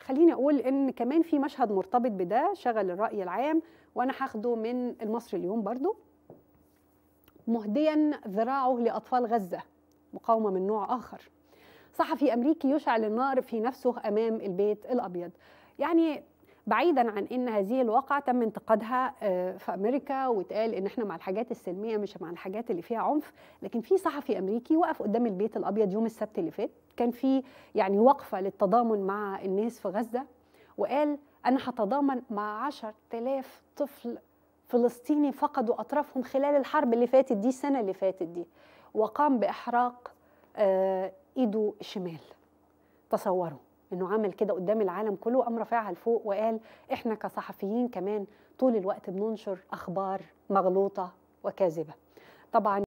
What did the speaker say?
خليني اقول ان كمان في مشهد مرتبط بده شغل الراي العام وانا هاخده من المصري اليوم برضو مهديا ذراعه لاطفال غزه مقاومه من نوع اخر صحفي امريكي يشعل النار في نفسه امام البيت الابيض يعني بعيدا عن ان هذه الواقعه تم انتقادها آه، في امريكا واتقال ان احنا مع الحاجات السلميه مش مع الحاجات اللي فيها عنف لكن في صحفي امريكي وقف قدام البيت الابيض يوم السبت اللي فات كان في يعني وقفه للتضامن مع الناس في غزه وقال انا هتضامن مع 10000 طفل فلسطيني فقدوا اطرافهم خلال الحرب اللي فاتت دي السنه اللي فاتت دي وقام باحراق آه، ايده الشمال تصوروا انه عمل كده قدام العالم كله قام رافعها لفوق وقال احنا كصحفيين كمان طول الوقت بننشر اخبار مغلوطه وكاذبه طبعا